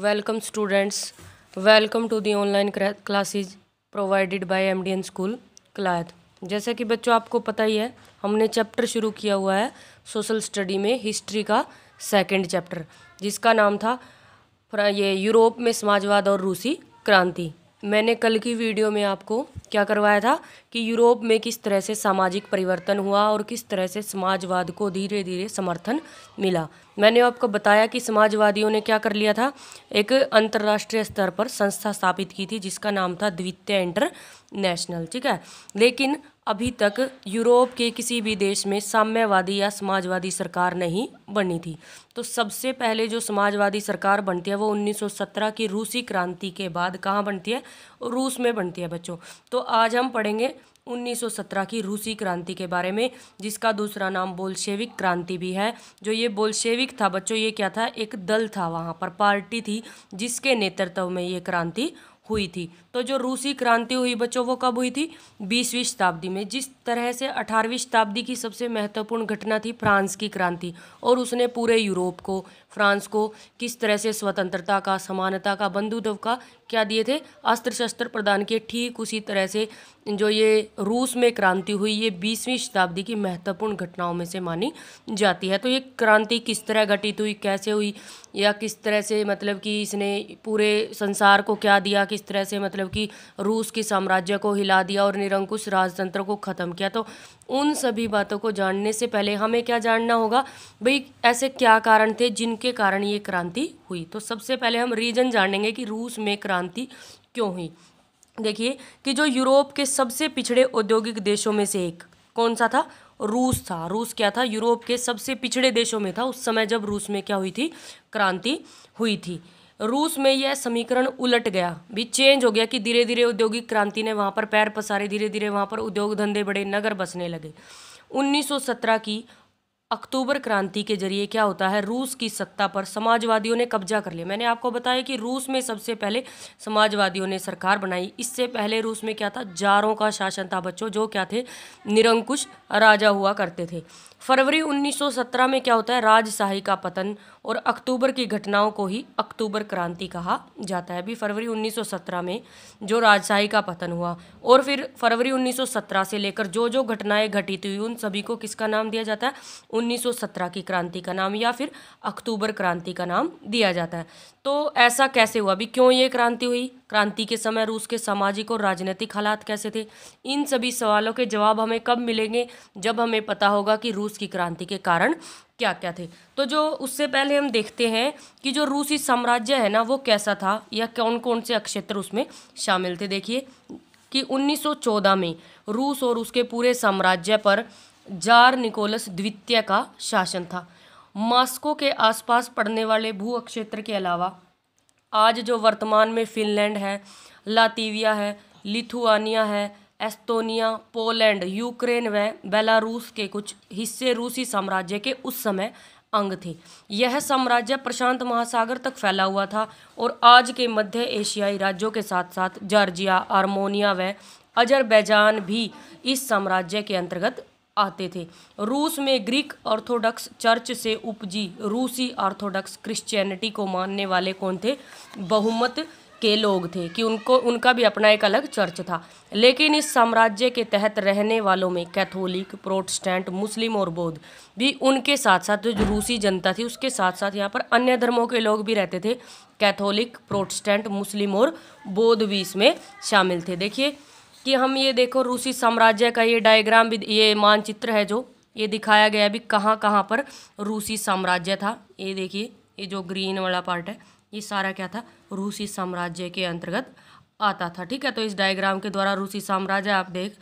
Welcome students welcome to the online classes provided by MDN school Clyde. जैसे कि बच्चों आपको पता ही है हमने चैप्टर शुरू किया हुआ है सोशल स्टडी में हिस्ट्री का सेकंड चैप्टर जिसका नाम था ये यूरोप में समाजवाद और रूसी क्रांति मैंने कल की वीडियो में आपको क्या करवाया था कि यूरोप में किस तरह से सामाजिक परिवर्तन हुआ और किस तरह से समाजवाद को धीरे धीरे समर्थन मिला मैंने आपको बताया कि समाजवादियों ने क्या कर लिया था एक अंतर्राष्ट्रीय स्तर पर संस्था स्थापित की थी जिसका नाम था द्वितीय इंटरनेशनल ठीक है लेकिन अभी तक यूरोप के किसी भी देश में साम्यवादी या समाजवादी सरकार नहीं बनी थी तो सबसे पहले जो समाजवादी सरकार बनती है वो 1917 की रूसी क्रांति के बाद कहाँ बनती है रूस में बनती है बच्चों तो आज हम पढ़ेंगे 1917 की रूसी क्रांति के बारे में जिसका दूसरा नाम बोल्शेविक क्रांति भी है जो ये बोल्शेविक था बच्चों ये क्या था एक दल था वहाँ पर पार्टी थी जिसके नेतृत्व में ये क्रांति हुई थी तो जो रूसी क्रांति हुई बच्चों वो कब हुई थी बीसवीं शताब्दी में जिस तरह से अठारहवीं शताब्दी की सबसे महत्वपूर्ण घटना थी फ्रांस की क्रांति और उसने पूरे यूरोप को फ्रांस को किस तरह से स्वतंत्रता का समानता का बंधुत्व का क्या दिए थे अस्त्र शस्त्र प्रदान किए ठीक उसी तरह से जो ये रूस में क्रांति हुई ये बीसवीं शताब्दी की महत्वपूर्ण घटनाओं में से मानी जाती है तो ये क्रांति किस तरह घटित हुई कैसे हुई या किस तरह से मतलब कि इसने पूरे संसार को क्या दिया किस तरह से मतलब कि रूस के साम्राज्य को हिला दिया और निरंकुश राजतंत्र को ख़त्म किया तो उन सभी बातों को जानने से पहले हमें क्या जानना होगा भाई ऐसे क्या कारण थे जिनके कारण ये क्रांति हुई तो सबसे पहले हम रीजन जानेंगे कि रूस में क्रांति क्यों हुई देखिए कि जो यूरोप के सबसे पिछड़े औद्योगिक देशों में से एक कौन सा था रूस था रूस क्या था यूरोप के सबसे पिछड़े देशों में था उस समय जब रूस में क्या हुई थी क्रांति हुई थी रूस में यह समीकरण उलट गया भी चेंज हो गया कि धीरे धीरे औद्योगिक क्रांति ने वहाँ पर पैर पसारे धीरे धीरे वहाँ पर उद्योग धंधे बड़े नगर बसने लगे 1917 की अक्टूबर क्रांति के जरिए क्या होता है रूस की सत्ता पर समाजवादियों ने कब्जा कर लिया मैंने आपको बताया कि रूस में सबसे पहले समाजवादियों ने सरकार बनाई इससे पहले रूस में क्या था जारों का शासन था बच्चों जो क्या थे निरंकुश राजा हुआ करते थे फरवरी 1917 में क्या होता है राजशाही का पतन और अक्टूबर की घटनाओं को ही अक्टूबर क्रांति कहा जाता है अभी फरवरी 1917 में जो राजशाही का पतन हुआ और फिर फरवरी 1917 से लेकर जो जो घटनाएं घटित हुई उन सभी को किसका नाम दिया जाता है 1917 की क्रांति का नाम या फिर अक्टूबर क्रांति का नाम दिया जाता है तो ऐसा कैसे हुआ अभी क्यों ये क्रांति हुई क्रांति के समय रूस के सामाजिक और राजनीतिक हालात कैसे थे इन सभी सवालों के जवाब हमें कब मिलेंगे जब हमें पता होगा कि रूस की क्रांति के कारण क्या क्या थे तो जो उससे पहले हम देखते हैं कि जो रूसी साम्राज्य है ना वो कैसा था या कौन कौन से अक्षेत्र उसमें शामिल थे देखिए कि 1914 में रूस और उसके पूरे साम्राज्य पर जार निकोलस द्वितीय का शासन था मास्को के आसपास पड़ने वाले भू अक्षेत्र के अलावा आज जो वर्तमान में फिनलैंड है लातीविया है लिथुआनिया है एस्तोनिया पोलैंड यूक्रेन व बेलारूस के कुछ हिस्से रूसी साम्राज्य के उस समय अंग थे यह साम्राज्य प्रशांत महासागर तक फैला हुआ था और आज के मध्य एशियाई राज्यों के साथ साथ जॉर्जिया आर्मोनिया व अजरबैजान भी इस साम्राज्य के अंतर्गत आते थे रूस में ग्रीक ऑर्थोडॉक्स चर्च से उपजी रूसी ऑर्थोडॉक्स क्रिश्चियनिटी को मानने वाले कौन थे बहुमत के लोग थे कि उनको उनका भी अपना एक अलग चर्च था लेकिन इस साम्राज्य के तहत रहने वालों में कैथोलिक प्रोटेस्टेंट मुस्लिम और बौद्ध भी उनके साथ साथ जो रूसी जनता थी उसके साथ साथ यहाँ पर अन्य धर्मों के लोग भी रहते थे कैथोलिक प्रोटेस्टेंट मुस्लिम और बौद्ध भी इसमें शामिल थे देखिए कि हम ये देखो रूसी साम्राज्य का ये डायग्राम भी ये मानचित्र है जो ये दिखाया गया अभी कहाँ कहाँ पर रूसी साम्राज्य था ये देखिए ये जो ग्रीन वाला पार्ट है ये सारा क्या था रूसी साम्राज्य के अंतर्गत आता था ठीक है तो इस डायग्राम के द्वारा रूसी साम्राज्य आप देख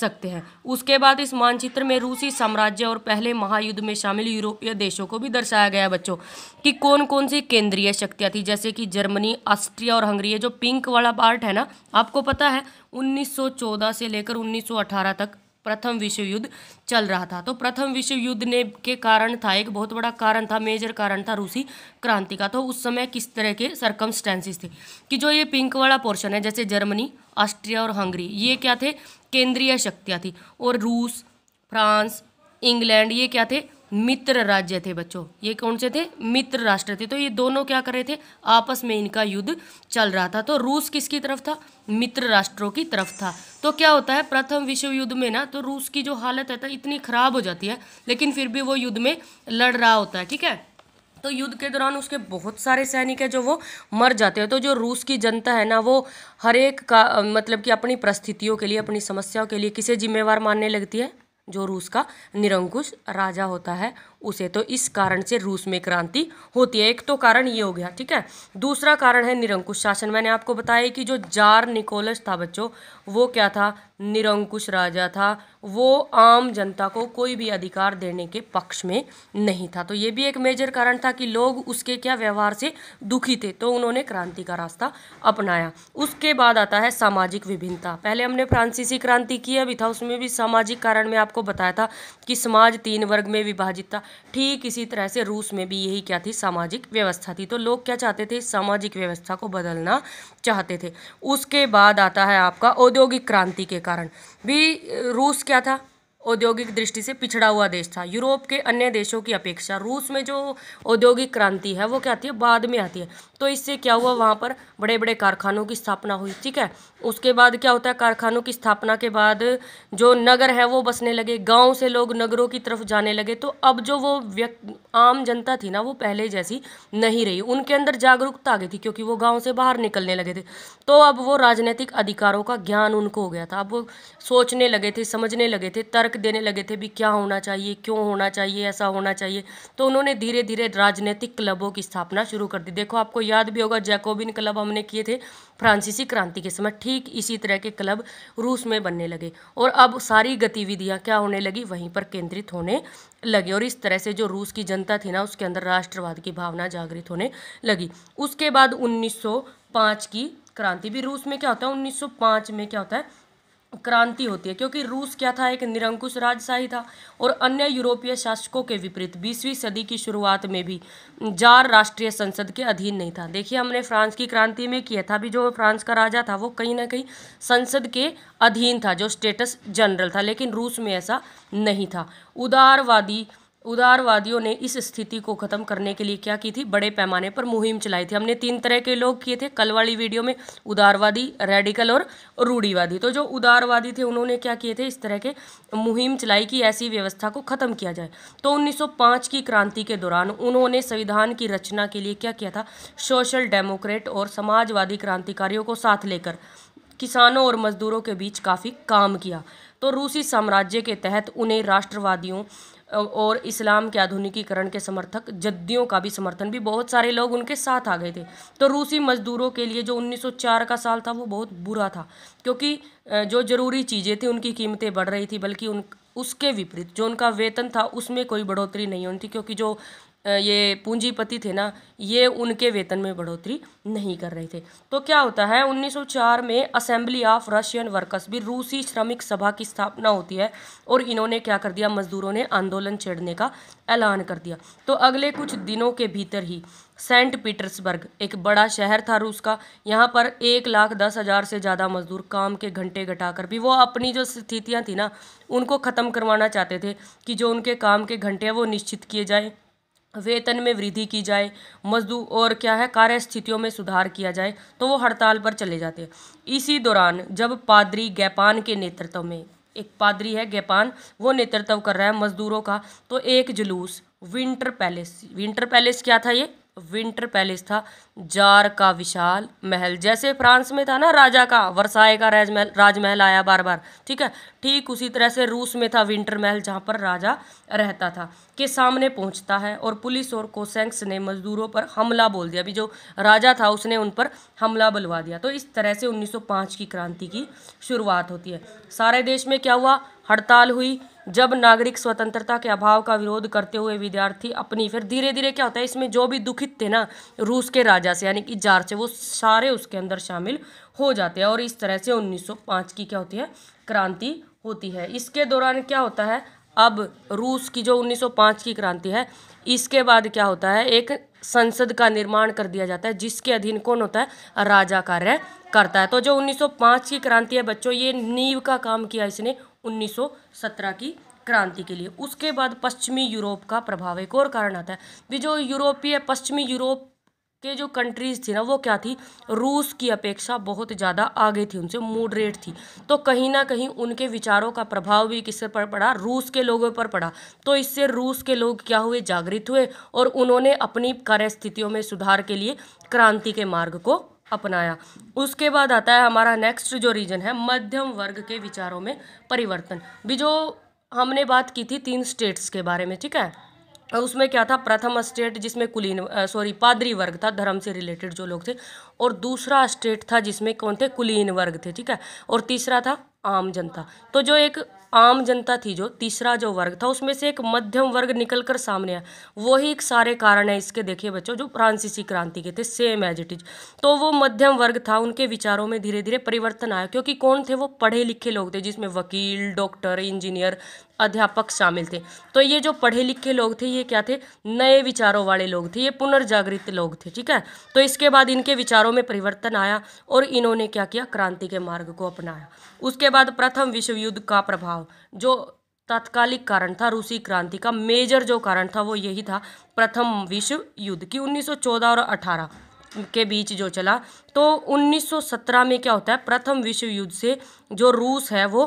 सकते हैं उसके बाद इस मानचित्र में रूसी साम्राज्य और पहले महायुद्ध में शामिल यूरोपीय देशों को भी दर्शाया गया बच्चों कि कौन कौन सी केंद्रीय शक्तियाँ थी जैसे कि जर्मनी ऑस्ट्रिया और हंगरी जो पिंक वाला पार्ट है ना आपको पता है 1914 से लेकर 1918 तक प्रथम विश्व युद्ध चल रहा था तो प्रथम विश्व युद्ध ने के कारण था एक बहुत बड़ा कारण था मेजर कारण था रूसी क्रांति का तो उस समय किस तरह के सरकमस्टेंसेस थे कि जो ये पिंक वाला पोर्शन है जैसे जर्मनी ऑस्ट्रिया और हंगरी ये क्या थे केंद्रीय शक्तियाँ थी और रूस फ्रांस इंग्लैंड ये क्या थे मित्र राज्य थे बच्चों ये कौन से थे मित्र राष्ट्र थे तो ये दोनों क्या कर रहे थे आपस में इनका युद्ध चल रहा था तो रूस किसकी तरफ था मित्र राष्ट्रों की तरफ था तो क्या होता है प्रथम विश्व युद्ध में ना तो रूस की जो हालत है था तो इतनी खराब हो जाती है लेकिन फिर भी वो युद्ध में लड़ रहा होता है ठीक है तो युद्ध के दौरान उसके बहुत सारे सैनिक हैं जो वो मर जाते हैं तो जो रूस की जनता है ना वो हर एक का मतलब कि अपनी परिस्थितियों के लिए अपनी समस्याओं के लिए किसे जिम्मेवार मानने लगती है जो रूस का निरंकुश राजा होता है उसे तो इस कारण से रूस में क्रांति होती है एक तो कारण ये हो गया ठीक है दूसरा कारण है निरंकुश शासन मैंने आपको बताया कि जो जार निकोलस था बच्चों वो क्या था निरंकुश राजा था वो आम जनता को कोई भी अधिकार देने के पक्ष में नहीं था तो ये भी एक मेजर कारण था कि लोग उसके क्या व्यवहार से दुखी थे तो उन्होंने क्रांति का रास्ता अपनाया उसके बाद आता है सामाजिक विभिन्नता पहले हमने फ्रांसीसी क्रांति की अभी था उसमें भी सामाजिक कारण में आपको बताया था कि समाज तीन वर्ग में विभाजित था ठीक इसी तरह से रूस में भी यही क्या थी सामाजिक व्यवस्था थी तो लोग क्या चाहते थे सामाजिक व्यवस्था को बदलना चाहते थे उसके बाद आता है आपका औद्योगिक क्रांति के कारण भी रूस क्या था औद्योगिक दृष्टि से पिछड़ा हुआ देश था यूरोप के अन्य देशों की अपेक्षा रूस में जो औद्योगिक क्रांति है वो क्या आती है बाद में आती है तो इससे क्या हुआ वहाँ पर बड़े बड़े कारखानों की स्थापना हुई ठीक है उसके बाद क्या होता है कारखानों की स्थापना के बाद जो नगर है वो बसने लगे गाँव से लोग नगरों की तरफ जाने लगे तो अब जो वो व्यक्ति आम जनता थी ना वो पहले जैसी नहीं रही उनके अंदर जागरूकता आ गई थी क्योंकि वो गाँव से बाहर निकलने लगे थे तो अब वो राजनीतिक अधिकारों का ज्ञान उनको हो गया था अब वो सोचने लगे थे समझने लगे थे तर्क देने लगे थे भी क्या होना चाहिए क्यों होना चाहिए ऐसा होना चाहिए तो उन्होंने धीरे धीरे राजनीतिक क्लबों की स्थापना शुरू कर दी देखो आपको याद भी होगा जैकोबिन क्लब हमने किए थे फ्रांसीसी क्रांति के समय ठीक इसी तरह के क्लब रूस में बनने लगे और अब सारी गतिविधियाँ क्या होने लगी वहीं पर केंद्रित होने लगे और इस तरह से जो रूस की जनता थी ना उसके अंदर राष्ट्रवाद की भावना जागृत होने लगी उसके बाद 1905 की क्रांति भी रूस में क्या होता है 1905 में क्या होता है क्रांति होती है क्योंकि रूस क्या था एक निरंकुश राजशाही था और अन्य यूरोपीय शासकों के विपरीत बीसवीं सदी की शुरुआत में भी जार राष्ट्रीय संसद के अधीन नहीं था देखिए हमने फ्रांस की क्रांति में किया था भी जो फ्रांस का राजा था वो कहीं ना कहीं संसद के अधीन था जो स्टेटस जनरल था लेकिन रूस में ऐसा नहीं था उदारवादी उदारवादियों ने इस स्थिति को ख़त्म करने के लिए क्या की थी बड़े पैमाने पर मुहिम चलाई थी हमने तीन तरह के लोग किए थे कल वाली वीडियो में उदारवादी रेडिकल और रूढ़ीवादी तो जो उदारवादी थे उन्होंने क्या किए थे इस तरह के मुहिम चलाई कि ऐसी व्यवस्था को ख़त्म किया जाए तो 1905 की क्रांति के दौरान उन्होंने संविधान की रचना के लिए क्या किया था सोशल डेमोक्रेट और समाजवादी क्रांतिकारियों को साथ लेकर किसानों और मजदूरों के बीच काफ़ी काम किया तो रूसी साम्राज्य के तहत उन्हें राष्ट्रवादियों और इस्लाम के आधुनिकीकरण के समर्थक जद्दियों का भी समर्थन भी बहुत सारे लोग उनके साथ आ गए थे तो रूसी मजदूरों के लिए जो 1904 का साल था वो बहुत बुरा था क्योंकि जो ज़रूरी चीज़ें थी उनकी कीमतें बढ़ रही थी बल्कि उन उसके विपरीत जो उनका वेतन था उसमें कोई बढ़ोतरी नहीं होनी थी क्योंकि जो ये पूंजीपति थे ना ये उनके वेतन में बढ़ोतरी नहीं कर रहे थे तो क्या होता है 1904 में असेंबली ऑफ रशियन वर्कर्स भी रूसी श्रमिक सभा की स्थापना होती है और इन्होंने क्या कर दिया मजदूरों ने आंदोलन छेड़ने का ऐलान कर दिया तो अगले कुछ दिनों के भीतर ही सेंट पीटर्सबर्ग एक बड़ा शहर था रूस का यहाँ पर एक लाख दस हज़ार से ज़्यादा मजदूर काम के घंटे घटाकर भी वो अपनी जो स्थितियाँ थी ना उनको ख़त्म करवाना चाहते थे कि जो उनके काम के घंटे हैं वो निश्चित किए जाएँ वेतन में वृद्धि की जाए मजदूर और क्या है कार्य स्थितियों में सुधार किया जाए तो वो हड़ताल पर चले जाते हैं इसी दौरान जब पादरी गैपान के नेतृत्व में एक पादरी है गैपान वो नेतृत्व कर रहा है मजदूरों का तो एक जुलूस विंटर पैलेस विंटर पैलेस क्या था ये विंटर पैलेस था जार का विशाल महल जैसे फ्रांस में था ना राजा का वर्साए का राजमहल राजमहल आया बार बार ठीक है ठीक उसी तरह से रूस में था विंटर महल जहाँ पर राजा रहता था के सामने पहुँचता है और पुलिस और कोसेंक्स ने मजदूरों पर हमला बोल दिया अभी जो राजा था उसने उन पर हमला बुलवा दिया तो इस तरह से उन्नीस की क्रांति की शुरुआत होती है सारे देश में क्या हुआ हड़ताल हुई जब नागरिक स्वतंत्रता के अभाव का विरोध करते हुए विद्यार्थी अपनी फिर धीरे धीरे क्या होता है इसमें जो भी दुखित थे ना रूस के राजा से यानी कि जार से वो सारे उसके अंदर शामिल हो जाते हैं और इस तरह से 1905 की क्या होती है क्रांति होती है इसके दौरान क्या होता है अब रूस की जो 1905 की क्रांति है इसके बाद क्या होता है एक संसद का निर्माण कर दिया जाता है जिसके अधीन कौन होता है राजा कार्य करता है तो जो 1905 की क्रांति है बच्चों ये नींव का काम किया इसने 1917 की क्रांति के लिए उसके बाद पश्चिमी यूरोप का प्रभाव एक और कारण आता है भी जो यूरोपीय पश्चिमी यूरोप के जो कंट्रीज़ थी ना वो क्या थी रूस की अपेक्षा बहुत ज़्यादा आगे थी उनसे रेट थी तो कहीं ना कहीं उनके विचारों का प्रभाव भी किस पर पड़ा रूस के लोगों पर पड़ा तो इससे रूस के लोग क्या हुए जागृत हुए और उन्होंने अपनी कार्यस्थितियों में सुधार के लिए क्रांति के मार्ग को अपनाया उसके बाद आता है हमारा नेक्स्ट जो रीजन है मध्यम वर्ग के विचारों में परिवर्तन भी जो हमने बात की थी तीन स्टेट्स के बारे में ठीक है उसमें क्या था प्रथम स्टेट जिसमें कुलीन सॉरी पादरी वर्ग था धर्म से रिलेटेड जो लोग थे और दूसरा स्टेट था जिसमें कौन थे कुलीन वर्ग थे ठीक है और तीसरा था आम जनता तो जो एक आम जनता थी जो तीसरा जो वर्ग था उसमें से एक मध्यम वर्ग निकल कर सामने आया वही एक सारे कारण है इसके देखिए बच्चों जो फ्रांसीसी क्रांति के थे सेम एज इट इज तो वो मध्यम वर्ग था उनके विचारों में धीरे धीरे परिवर्तन आया क्योंकि कौन थे वो पढ़े लिखे लोग थे जिसमें वकील डॉक्टर इंजीनियर अध्यापक शामिल थे तो ये जो पढ़े लिखे लोग थे ये क्या थे नए विचारों वाले लोग थे ये पुनर्जागृत लोग थे ठीक है तो इसके बाद इनके विचारों में परिवर्तन आया और इन्होंने क्या किया क्रांति के मार्ग को अपनाया उसके बाद प्रथम विश्व युद्ध का प्रभाव जो तात्कालिक कारण था रूसी क्रांति का मेजर जो कारण था वो यही था प्रथम विश्व युद्ध की 1914 और 18 के बीच जो चला तो 1917 में क्या होता है प्रथम विश्व युद्ध से जो रूस है वो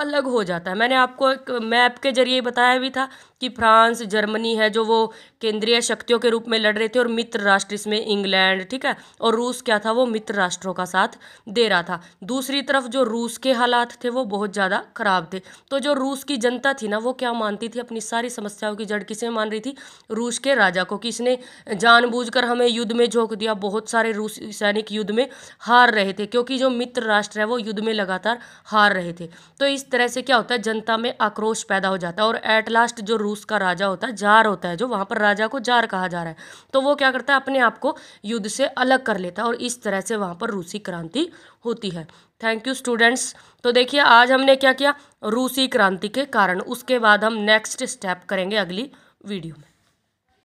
अलग हो जाता है मैंने आपको एक मैप के ज़रिए बताया भी था कि फ्रांस जर्मनी है जो वो केंद्रीय शक्तियों के रूप में लड़ रहे थे और मित्र राष्ट्र इसमें इंग्लैंड ठीक है और रूस क्या था वो मित्र राष्ट्रों का साथ दे रहा था दूसरी तरफ जो रूस के हालात थे वो बहुत ज़्यादा खराब थे तो जो रूस की जनता थी ना वो क्या मानती थी अपनी सारी समस्याओं की जड़ किसे मान रही थी रूस के राजा को कि इसने जानबूझ हमें युद्ध में झोंक दिया बहुत सारे रूस सैनिक युद्ध में हार रहे थे क्योंकि जो मित्र राष्ट्र है वो युद्ध में लगातार हार रहे थे तो इस तरह से क्या होता है जनता में आक्रोश पैदा हो जाता है और एट लास्ट जो रूस रूस का राजा होता है जार होता है जो वहाँ पर राजा को जार कहा जा रहा है तो वो क्या करता है अपने आप को युद्ध से अलग कर लेता है और इस तरह से वहाँ पर रूसी क्रांति होती है थैंक यू स्टूडेंट्स तो देखिए आज हमने क्या किया रूसी क्रांति के कारण उसके बाद हम नेक्स्ट स्टेप करेंगे अगली वीडियो में